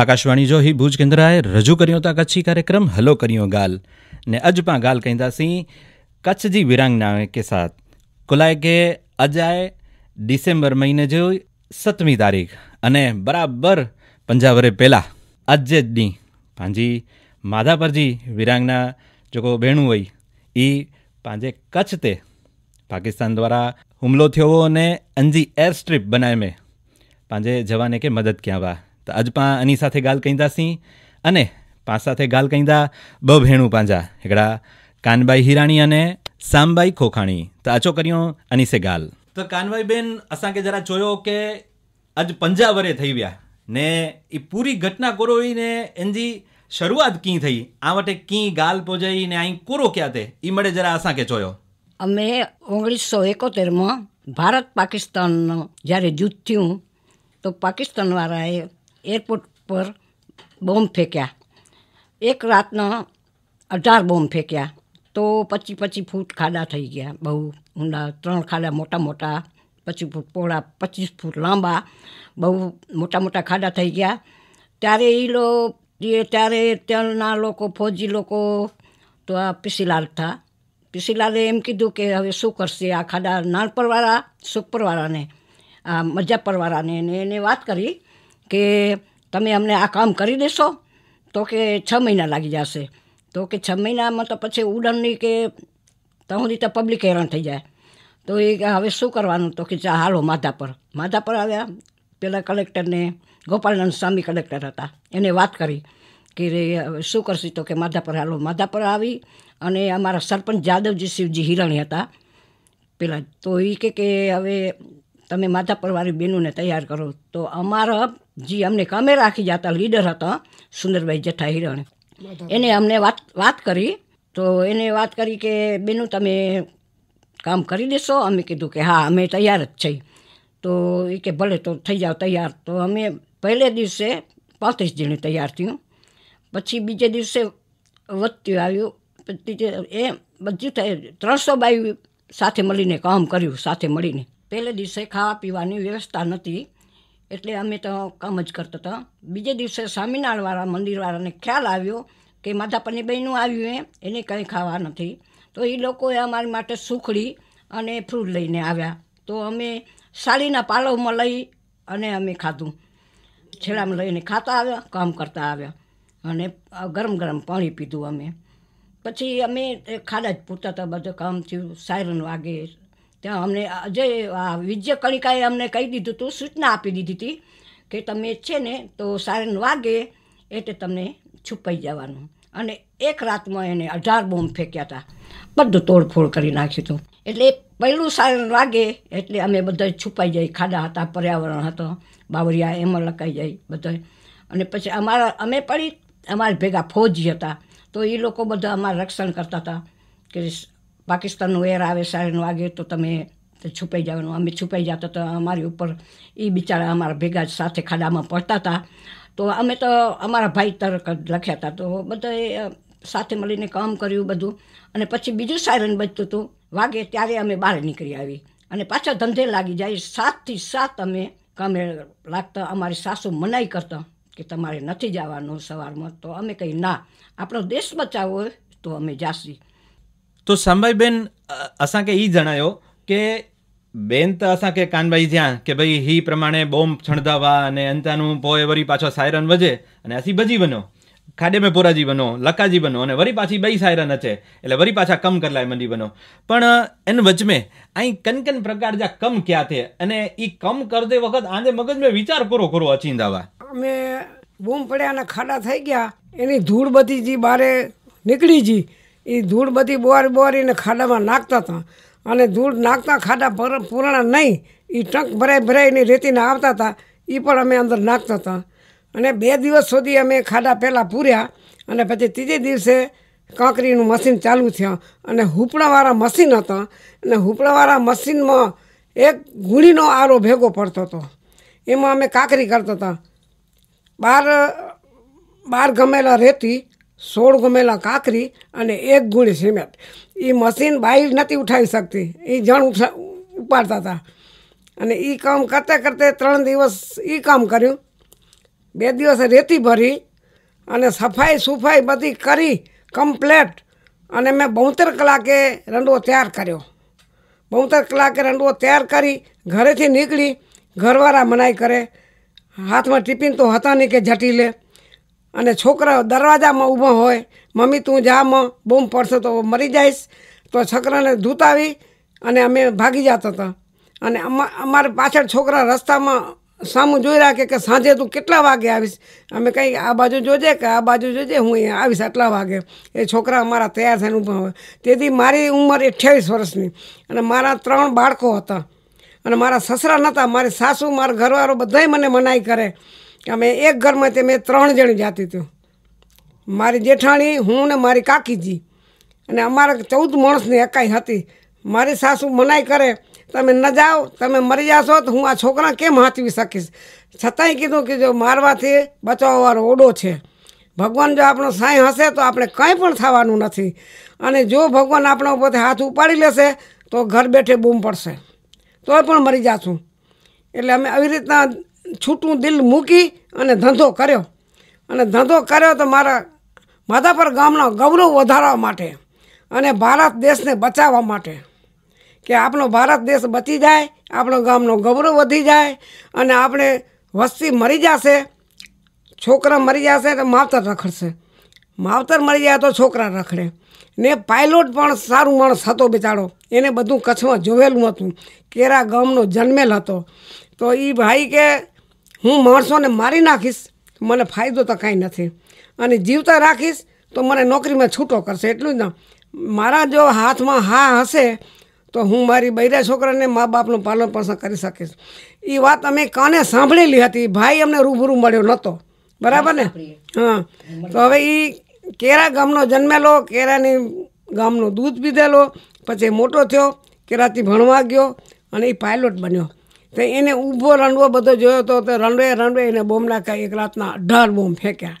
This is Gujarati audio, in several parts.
આકાશવાણી જો હી ભુજ કેન્દ્રાએ રજૂ કર્યો હતા કચ્છી કાર્યક્રમ હલો કર્યો ગાલ ને અજપા ગાલ કહીંદાસીं કચ્છ જી વીરાંगनाए के साथ कुलाए के અજાય ડિસેમ્બર મહિને જો સતમી તારીખ અને બરાબર પંજાવરે પહેલાં આજે જ દી પાંજી માધાપરજી વિરાંગના જેકો ભેણું હોય એ પાંજે કચ્છ તે પાકિસ્તાન દ્વારા હુમલો થયો અને અંજી એર સ્ટ્રીપ બનાવે મેં પાંજે જવાને કે મદદ ક્યાં વા તો આજ પાં આની સાથે ગાલ કહીંદાसीं અને પાં સાથે ગાલ કહીંદા બ भेणूं पंहिंजा हिकिड़ा કાનબાઈ હિરાણી અને સામબાઈ ખોખાણી તો આચો કર્યો આની સે ગાલ તો કાનબાઈ બેન અસાંखे જરા જોયો કે આજ પંજા વરે થઈ ગયા ને એ પૂરી ઘટના કોરોઈને એનજી શરૂઆત કી થઈ આ વટે કી ગાલ પોજાઈ ને અહીં કોરો ક્યાં તે એ મળે જરા આસા કે જોયો અમે ઓગણીસો એકોતેરમાં ભારત પાકિસ્તાનનું જ્યારે યુદ્ધ થયું તો પાકિસ્તાનવાળાએ એરપોર્ટ પર બોમ્બ ફેંક્યા એક રાતના અઢાર બોમ્બ ફેંક્યા તો પચી પચી ફૂટ ખાડા થઈ ગયા બહુ ઊંડા ત્રણ ખાડા મોટા મોટા પચીસ ફૂટ પહોળા પચીસ ફૂટ લાંબા બહુ મોટા મોટા ખાડા થઈ ગયા ત્યારે એ લોકો ત્યારે ત્યાંના લોકો ફોજી લોકો તો આ પીસીલાલ હતા પીસીલાલે એમ કીધું કે હવે શું કરશે આ ખાડા નાનપરવાળા સુખપરવાળાને આ મજાપરવાળાને એને વાત કરી કે તમે અમને આ કામ કરી દેશો તો કે છ મહિના લાગી જશે તો કે છ મહિનામાં તો પછી ઉડનની કે ત્યાંથી રીતે પબ્લિક હેરાન થઈ જાય તો એ હવે શું કરવાનું તો કે ચા હાલો માધા પર માધા પર આવ્યા પેલા કલેક્ટરને ગોપાલનંદ સ્વામી કલેક્ટર હતા એને વાત કરી કે રે શું કરશે તો કે માધા પર હાલો માધા પર આવી અને અમારા સરપંચ જાદવજી શિવજી હિરણી હતા પેલા તો એ કે હવે તમે માધા પરવાળી બહેનોને તૈયાર કરો તો અમારા જી અમને કામે રાખી જતા લીડર હતા સુંદરભાઈ જઠા હિરણ એને અમને વાત વાત કરી તો એને વાત કરી કે બેનું તમે કામ કરી દેશો અમે કીધું કે હા અમે તૈયાર જ છીએ તો એ કે ભલે તો થઈ જાઓ તૈયાર તો અમે પહેલે દિવસે પાંત્રીસ જણી તૈયાર થયું પછી બીજે દિવસે વધતું આવ્યું એ બધું ત્રણસો બાઈ સાથે મળીને કામ કર્યું સાથે મળીને પહેલે દિવસે ખાવા પીવાની વ્યવસ્થા નહોતી એટલે અમે તો કામ જ કરતા હતા બીજે દિવસે સ્વામિનારાયણવાળા મંદિરવાળાને ખ્યાલ આવ્યો કે માધાપની બહેનું આવ્યું એમ એને કંઈ ખાવા નથી તો એ લોકોએ અમારી માટે સુખડી અને ફ્રૂટ લઈને આવ્યા તો અમે સાડીના પાલવમાં લઈ અને અમે ખાધું છેડામાં લઈને ખાતા આવ્યા કામ કરતા આવ્યા અને ગરમ ગરમ પાણી પીધું અમે પછી અમે ખાડા જ પૂરતા હતા બધું કામ થયું સાયરન વાગે ત્યાં અમને જે વિજય કણિકાએ અમને કહી દીધું હતું સૂચના આપી દીધી હતી કે તમે છે ને તો સાયરન વાગે એટલે તમને છુપાઈ જવાનું અને એક રાતમાં એને અઢાર બોમ્બ ફેંક્યા હતા બધું તોડફોડ કરી નાખ્યું હતું એટલે પહેલું સાયરન વાગે એટલે અમે બધા છુપાઈ જાય ખાડા હતા પર્યાવરણ હતો બાવરિયા એમાં લકાઈ જાય બધા અને પછી અમારા અમે પડી અમારા ભેગા ફોજી હતા તો એ લોકો બધા અમારા રક્ષણ કરતા હતા કે પાકિસ્તાનનું એર આવે સાડા વાગે તો તમે છુપાઈ જવાનું અમે છુપાઈ જતા તો અમારી ઉપર એ બિચારા અમારા ભેગા સાથે ખાડામાં પડતા હતા તો અમે તો અમારા ભાઈ તરક જ લખ્યા હતા તો બધાએ સાથે મળીને કામ કર્યું બધું અને પછી બીજું સાયરન બચતું હતું વાગે ત્યારે અમે બહાર નીકળી આવી અને પાછા ધંધે લાગી જાય સાતથી સાત અમે કામે લાગતા અમારી સાસુ મનાઈ કરતા કે તમારે નથી જવાનું સવારમાં તો અમે કંઈ ના આપણો દેશ બચાવવો તો અમે જાશી તો શામભાઈબેન અસાંखे એ જણાયો કે બેન તો અસાંકે કાનભાઈ જ્યાં કે ભાઈ હી પ્રમાણે બોમ્બ છણદાવા અને અંતાનું પોએ વરી પાછો સાયરન વજે અને અસી બજી બનો ખાડે મેં પોરાજી બનો લકાજી બનો અને વરી પાછી બે સાયરન છે એટલે વરી પાછા કમ કરલાય મંડી બનો પણ એન વચમે અહીં કન કન પ્રકાર જા કમ ક્યાં છે અને એ કમ કરતે વખત આજે મગજમાં વિચાર કરો કરો અચિંદાવા અમે બૂમ પડ્યા અને ખાડા થઈ ગયા એની ધૂળ બધી જે બારે નીકળી જી એ ધૂળ બધી બોરી બોરીને ખાડામાં નાખતા હતા અને ધૂળ નાખતા ખાડા પૂર્ણ નહીં એ ટંક ભરાઈ ભરાઈને રેતીને આવતા હતા એ પણ અમે અંદર નાખતા હતા અને બે દિવસ સુધી અમે ખાડા પહેલાં પૂર્યા અને પછી ત્રીજે દિવસે કાંકરીનું મશીન ચાલુ થયા અને હૂંપણાવાળા મશીન હતા અને હૂંપણાવાળા મશીનમાં એક ગુણીનો આરો ભેગો પડતો હતો એમાં અમે કાંકરી કરતા હતા બાર બાર ગમેલા રેતી સોળ ગમેલા કાકરી અને એક ગુણી સિમેન્ટ એ મશીન બહાર નથી ઉઠાવી શકતી એ જણ ઉપાડતા હતા અને એ કામ કરતાં કરતાં ત્રણ દિવસ એ કામ કર્યું બે દિવસ રેતી ભરી અને સફાઈ સુફાઈ બધી કરી કમ્પ્લેટ અને મેં બોતેર કલાકે રંડવો તૈયાર કર્યો બોતેર કલાકે રંડવો તૈયાર કરી ઘરેથી નીકળી ઘરવાળા મનાઈ કરે હાથમાં ટિફિન તો હતા નહીં કે જટી લે અને છોકરા દરવાજામાં ઊભો હોય મમ્મી તું જામાં બૂમ પડશે તો મરી જઈશ તો છોકરાને ધૂતાવી અને અમે ભાગી જતા હતા અને અમારે પાછળ છોકરા રસ્તામાં સામું જોઈ રાખે કે સાંજે તું કેટલા વાગે આવીશ અમે કંઈ આ બાજુ જોજે કે આ બાજુ જોજે હું અહીંયા આવીશ આટલા વાગે એ છોકરા અમારા તૈયાર થઈને ઊભા હોય તેથી મારી ઉંમર અઠ્યાવીસ વર્ષની અને મારા ત્રણ બાળકો હતા અને મારા સસરા નહોતા મારી સાસુ મારા ઘરવાળો બધાય મને મનાઈ કરે અમે એક ઘરમાં તે મેં ત્રણ જણ જાતી હતું મારી જેઠાણી હું ને મારી કાકીજી અને અમારા ચૌદ માણસની એકાઈ હતી મારી સાસુ મનાઈ કરે તમે ન જાઓ તમે મરી જાશો તો હું આ છોકરા કેમ હાંચવી શકીશ છતાંય કીધું કે જો મારવાથી બચાવવાવાળો ઓડો છે ભગવાન જો આપણો સાંઈ હશે તો આપણે કંઈ પણ થવાનું નથી અને જો ભગવાન આપણા ઉપરથી હાથ ઉપાડી લેશે તો ઘર બેઠે બૂમ પડશે તોય પણ મરી જાશું એટલે અમે આવી રીતના છૂટું દિલ મૂકી અને ધંધો કર્યો અને ધંધો કર્યો તો મારા માધાપર ગામનો ગૌરવ વધારવા માટે અને ભારત દેશને બચાવવા માટે કે આપણો ભારત દેશ બચી જાય આપણો ગામનો ગૌરવ વધી જાય અને આપણે વસ્તી મરી જશે છોકરા મરી જશે તો માવતર રખડશે માવતર મરી જાય તો છોકરા રખડે ને પાયલોટ પણ સારું માણસ હતો બિચારો એને બધું કચ્છમાં જોવેલું હતું કેરા ગામનો જન્મેલ હતો તો એ ભાઈ કે હું માણસોને મારી નાખીશ મને ફાયદો તો કાંઈ નથી અને જીવતા રાખીશ તો મને નોકરીમાં છૂટો કરશે એટલું જ ના મારા જો હાથમાં હા હશે તો હું મારી બૈરા છોકરાને મા બાપનું પાલન પોષણ કરી શકીશ એ વાત અમે કાને સાંભળેલી હતી ભાઈ અમને રૂબરૂ મળ્યો નહોતો બરાબર ને હા તો હવે એ કેરા ગામનો જન્મેલો કેરાની ગામનું દૂધ પીધેલો પછી મોટો થયો કેરાથી ભણવા ગયો અને એ પાયલોટ બન્યો તો એને ઊભો રનવે બધો જોયો હતો તો રનવે રનવે એને બોમ્બ નાખ્યા એક રાતના અઢાર બોમ્બ ફેંક્યા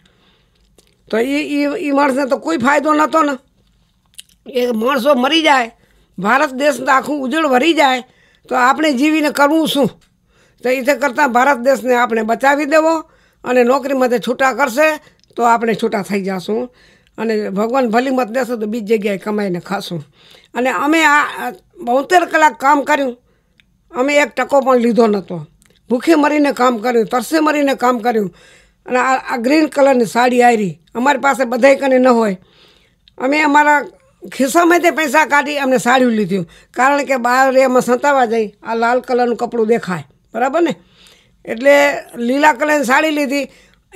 તો એ એ માણસને તો કોઈ ફાયદો નહોતો ને એ માણસો મરી જાય ભારત દેશ આખું ઉજળ ભરી જાય તો આપણે જીવીને કરવું શું તો એ કરતાં ભારત દેશને આપણે બચાવી દેવો અને નોકરીમાંથી છૂટા કરશે તો આપણે છૂટા થઈ જશું અને ભગવાન ભલી મત દેશે તો બીજી જગ્યાએ કમાઈને ખાશું અને અમે આ બોતેર કલાક કામ કર્યું અમે એક ટકો પણ લીધો નહોતો ભૂખે મરીને કામ કર્યું તરસે મરીને કામ કર્યું અને આ ગ્રીન કલરની સાડી આવી અમારી પાસે બધાય કને ન હોય અમે અમારા ખિસ્સામાં પૈસા કાઢી અમને સાડી લીધું કારણ કે બહાર એમાં સંતાવા જાય આ લાલ કલરનું કપડું દેખાય બરાબર ને એટલે લીલા કલરની સાડી લીધી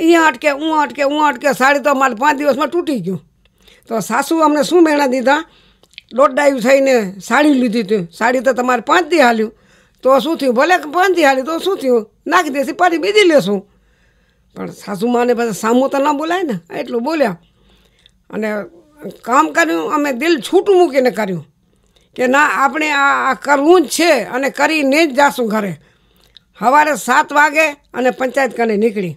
અહીંયા અટકે હું અટકે હું અટકે સાડી તો અમારે પાંચ દિવસમાં તૂટી ગયું તો સાસુ અમને શું મહેણા દીધા દોઢ ડાઈવ થઈને સાડી લીધી હતી સાડી તો તમારે પાંચ દી હાલ્યું તો શું થયું ભલે પાંચથી હાલી તો શું થયું નાખી દેશે પાછી બીજી લેશું પણ સાસુમાને પાસે સામું તો ન બોલાય ને એટલું બોલ્યા અને કામ કર્યું અમે દિલ છૂટું મૂકીને કર્યું કે ના આપણે આ કરવું જ છે અને કરીને જ જાશું ઘરે સવારે સાત વાગે અને પંચાયત કને નીકળી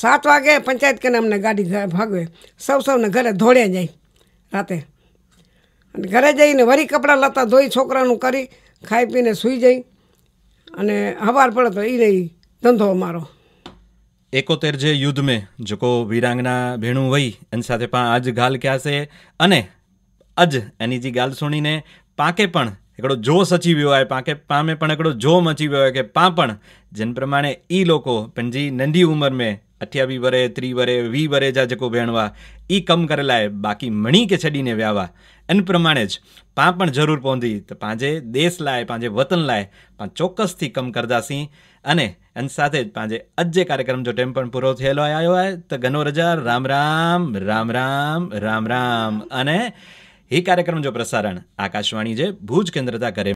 સાત વાગે પંચાયત કને અમને ગાડી ભાગવે સૌ સૌને ઘરે ધોળે જાય રાતે અને ઘરે જઈને વરી કપડાં લતા ધોઈ છોકરાનું કરી ખાઈ પીને સૂઈ જઈ અને હવાર પડે તો એ રહી ધંધો અમારો એકોતેર જે યુદ્ધ મેં જકો વીરાંગના ભેણું વહી એની સાથે પણ આજ ગાલ ક્યાસે અને અજ એની જે ગાલ સુણીને પાકે પણ એકડો જોશ અચી વિયો હોય પાકે પામે પણ એકડો જો મચી વિયો હોય કે પા પણ જેન પ્રમાણે એ લોકો પણ જે નંદી ઉંમર મેં અથ્યાવી વરે ત્રી વરે વી વરે જા જકો ભેણવા એ કમ કરેલાય બાકી મણી કે છડીને વ્યાવા એન પ્રમાણે જ પા પણ જરૂર પહોંચી તો પાંજે દેશ લાય પાંજે વતન લાય પણ ચોક્કસથી કમ કરદાસી અને એન સાથે જ પાંજે અજે કાર્યક્રમ જો ટેમ પણ પૂરો થયેલો આવ્યો હોય તો ગનો રજા રામ રામ રામ રામ રામ રામ અને એ કાર્યક્રમ જો પ્રસારણ આકાશવાણી જે ભુજ કેન્દ્રતા કરે